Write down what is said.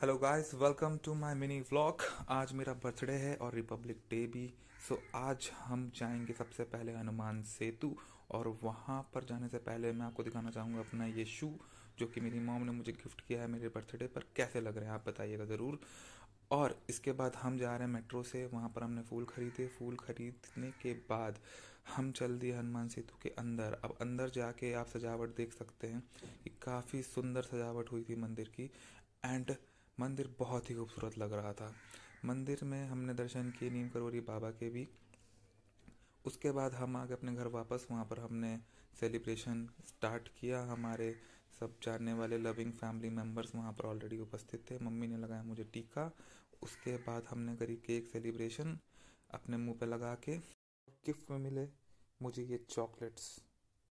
hello guys welcome to my mini vlog आज मेरा birthday है और रिपब्लिक डे भी सो so, आज हम जाएंगे सबसे पहले हनुमान सेतु और वहाँ पर जाने से पहले मैं आपको दिखाना चाहूँगा अपना ये शू जो कि मेरी मॉम ने मुझे गिफ्ट किया है मेरे बर्थडे पर कैसे लग रहे हैं आप बताइएगा ज़रूर और इसके बाद हम जा रहे हैं मेट्रो से वहाँ पर हमने फूल खरीदे फूल खरीदने के बाद हम चल दिए हनुमान सेतु के अंदर अब अंदर जाके आप सजावट देख सकते हैं कि काफ़ी सुंदर सजावट हुई थी मंदिर की एंड मंदिर बहुत ही खूबसूरत लग रहा था मंदिर में हमने दर्शन किए नीम करोरी बाबा के भी उसके बाद हम आ गए अपने घर वापस वहाँ पर हमने सेलिब्रेशन स्टार्ट किया हमारे सब जानने वाले लविंग फैमिली मेम्बर्स वहाँ पर ऑलरेडी उपस्थित थे मम्मी ने लगाया मुझे टीका उसके बाद हमने करी केक सेलिब्रेशन अपने मुंह पे लगा के गिफ्ट में मिले मुझे ये चॉकलेट्स